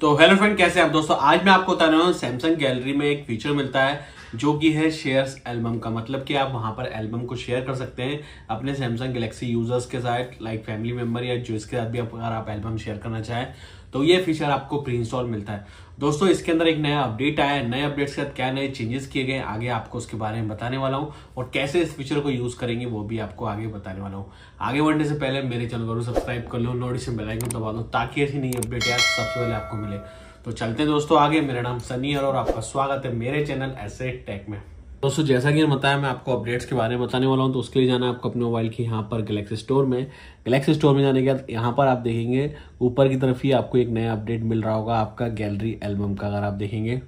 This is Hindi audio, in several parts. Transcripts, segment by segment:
तो हेलो फ्रेंड कैसे आप दोस्तों आज मैं आपको बता रहा हूँ सैमसंग गैलरी में एक फीचर मिलता है जो कि है शेयर्स एल्बम का मतलब कि आप वहां पर एल्बम को शेयर कर सकते हैं अपने सैमसंग गलेक्सी यूजर्स के साथ लाइक फैमिली मेंबर या जो इसके साथ भी अगर आप एल्बम शेयर करना चाहें तो ये फीचर आपको प्री इंस्टॉल मिलता है दोस्तों इसके अंदर एक नया अपडेट आया है नए अपडेट्स के साथ क्या नए चेंजेस किए गए आगे आपको उसके बारे में बताने वाला हूँ और कैसे इस फीचर को यूज करेंगे वो भी आपको आगे बताने वाला हूँ आगे बढ़ने से पहले मेरे चैनल को सब्सक्राइब कर लो नोटिस बेलाइकन दबा दो ताकि ऐसी नई अपडेट आए सबसे पहले आपको मिले तो चलते हैं दोस्तों आगे मेरा नाम सनी और आपका स्वागत है मेरे चैनल ऐसे टेक में दोस्तों जैसा कि मैंने बताया मैं आपको अपडेट्स के बारे में बताने वाला हूं तो उसके लिए जाना है आपको अपने मोबाइल की यहां पर गलेक्सी स्टोर में गलेक्सी स्टोर में जाने के बाद यहां पर आप देखेंगे ऊपर की तरफ ही आपको एक नया अपडेट मिल रहा होगा आपका गैलरी एल्बम का अगर आप देखेंगे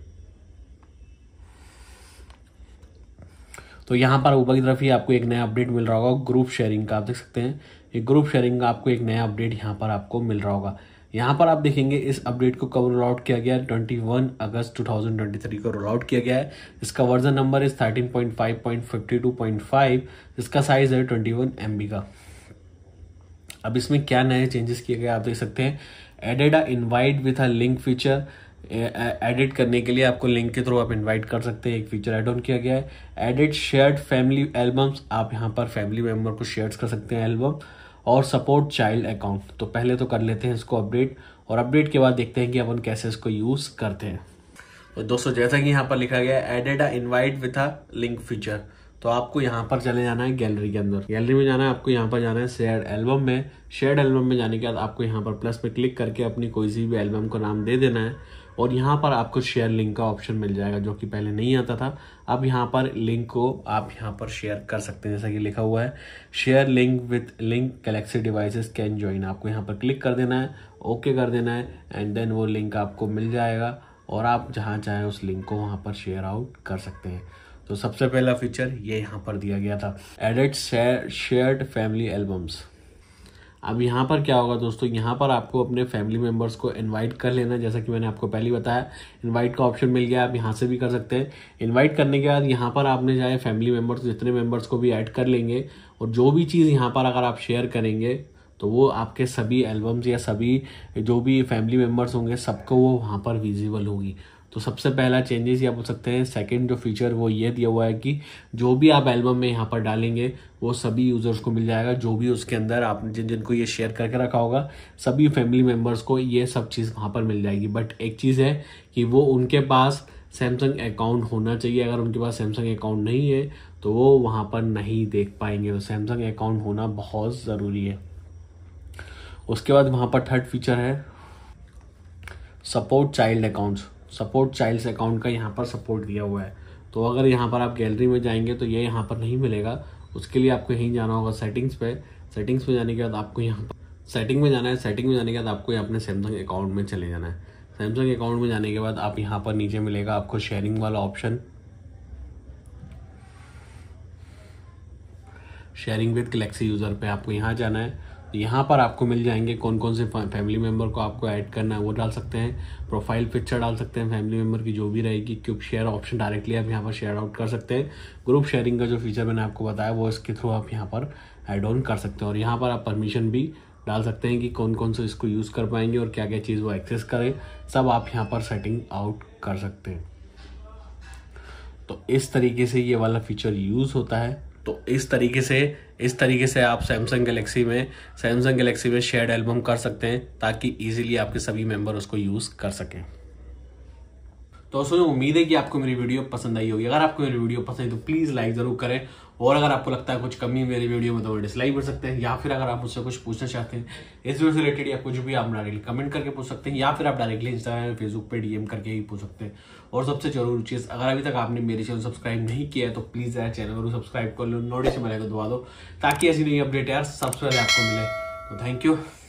तो यहाँ पर ऊपर की तरफ ही आपको एक नया अपडेट मिल रहा होगा ग्रुप शेयरिंग का आप देख सकते हैं ये ग्रुप शेयरिंग का आपको एक नया अपडेट यहाँ पर आपको मिल रहा होगा यहाँ पर आप देखेंगे इस अपडेट को कब रोल आउट किया गया है 21 अगस्त 2023 को रोल आउट किया गया है इसका वर्जन नंबर इज 13.5.52.5 इसका साइज है 21 एमबी का अब इसमें क्या नए चेंजेस किए गए आप देख सकते हैं added a invite with a link feature edit करने के लिए आपको लिंक के थ्रू आप इनवाइट कर सकते हैं एक फीचर एड ऑन किया गया है एडिट शेयर्ड फैमिली एल्बम्स आप यहाँ पर फैमिली मेम्बर को शेयर कर सकते हैं एल्बम और सपोर्ट चाइल्ड अकाउंट तो पहले तो कर लेते हैं इसको अपडेट और अपडेट के बाद देखते हैं कि अपन कैसे इसको यूज़ करते हैं तो दोस्तों जैसा कि यहाँ पर लिखा गया added a invite with a link feature तो आपको यहाँ पर चले जाना है गैलरी के अंदर गैलरी में जाना है आपको यहाँ पर जाना है शेयर एल्बम में शेयर एल्बम में जाने के बाद आपको यहाँ पर प्लस पे क्लिक करके अपनी कोई सी भी एल्बम का नाम दे देना है और यहाँ पर आपको शेयर लिंक का ऑप्शन मिल जाएगा जो कि पहले नहीं आता था अब यहाँ पर लिंक को आप यहाँ पर शेयर कर सकते हैं जैसा कि लिखा हुआ है share link with link Galaxy devices can join आपको यहाँ पर क्लिक कर देना है ओके कर देना है एंड देन वो लिंक आपको मिल जाएगा और आप जहाँ चाहें उस लिंक को वहाँ पर शेयर आउट कर सकते हैं तो सबसे पहला फीचर ये यहाँ पर दिया गया था एडिट शेयर्ड फैमिली एल्बम्स अब यहाँ पर क्या होगा दोस्तों यहाँ पर आपको अपने फैमिली मेम्बर्स को इनवाइट कर लेना जैसा कि मैंने आपको पहले बताया इनवाइट का ऑप्शन मिल गया आप यहाँ से भी कर सकते हैं इनवाइट करने के बाद यहाँ पर आपने चाहे फैमिली मेम्बर्स जितने मेम्बर्स को भी ऐड कर लेंगे और जो भी चीज़ यहाँ पर अगर आप शेयर करेंगे तो वो आपके सभी एल्बम्स या सभी जो भी फैमिली मेम्बर्स होंगे सबको वो वहाँ पर विजिबल होगी तो सबसे पहला चेंजेस ये बोल सकते हैं सेकंड जो फीचर वो ये दिया हुआ है कि जो भी आप एल्बम में यहाँ पर डालेंगे वो सभी यूज़र्स को मिल जाएगा जो भी उसके अंदर आपने जिन जिनको ये शेयर करके रखा होगा सभी फैमिली मेम्बर्स को ये सब चीज़ वहाँ पर मिल जाएगी बट एक चीज़ है कि वो उनके पास सैमसंग अकाउंट होना चाहिए अगर उनके पास सैमसंग अकाउंट नहीं है तो वो वहाँ पर नहीं देख पाएंगे सैमसंग अकाउंट होना बहुत ज़रूरी है उसके बाद वहाँ पर थर्ड फीचर है support child accounts support childs account का यहाँ पर सपोर्ट दिया हुआ है तो अगर यहाँ पर आप गैलरी में जाएंगे तो ये यहाँ पर नहीं मिलेगा उसके लिए आपको यहीं जाना होगा सेटिंग्स पे सेटिंग्स में जाने के बाद आपको यहाँ पर सेटिंग में जाना है सेटिंग में जाने के बाद आपको अपने सैमसंग अकाउंट में चले जाना है सैमसंग अकाउंट में जाने के बाद आप यहाँ पर नीचे मिलेगा आपको शेयरिंग वाला option sharing with Galaxy user पे आपको यहाँ जाना है यहाँ पर आपको मिल जाएंगे कौन कौन से फैमिली मेम्बर को आपको ऐड करना है वो डाल सकते हैं प्रोफाइल पिक्चर डाल सकते हैं फैमिली मेम्बर की जो भी रहेगी क्यूब शेयर ऑप्शन डायरेक्टली आप यहाँ पर शेयर आउट कर सकते हैं ग्रुप शेयरिंग का जो फीचर मैंने आपको बताया वो इसके थ्रू आप यहाँ पर एड ऑन कर सकते हैं और यहाँ पर आप परमिशन भी डाल सकते हैं कि कौन कौन सा इसको यूज़ कर पाएंगे और क्या क्या चीज़ वो एक्सेस करें सब आप यहाँ पर सेटिंग आउट कर सकते हैं तो इस तरीके से ये वाला फीचर यूज़ होता है तो इस तरीके से इस तरीके से आप सैमसंग गलेक्सी में सैमसंग गलेक्सी में शेयर्ड एल्बम कर सकते हैं ताकि ईजिली आपके सभी मेम्बर उसको यूज़ कर सकें तो दोस्तों उम्मीद है कि आपको मेरी वीडियो पसंद आई होगी अगर आपको मेरी वीडियो पसंद आई तो प्लीज़ लाइक ज़रूर करें और अगर आपको लगता है कुछ कमी मेरी वीडियो में तो डिसलाइक कर सकते हैं या फिर अगर आप मुझसे कुछ पूछना चाहते हैं इस वीडियो से रिलेटेड या कुछ भी आप डायरेक्टली कमेंट करके पूछ सकते हैं या फिर आप डायरेक्टली इंस्टाग्राम फेसबुक पर डीएम करके ही पूछ सकते हैं और सबसे जरूरी चीज़ अगर अभी तक आपने मेरे चैनल सब्सक्राइब नहीं किया है तो प्लीज़ यार चैनल को सब्सक्राइब कर लो नोटिस मिलेगा दबा दो ताकि ऐसी नई अपडेट यार सबसे पहले आपको मिले तो थैंक यू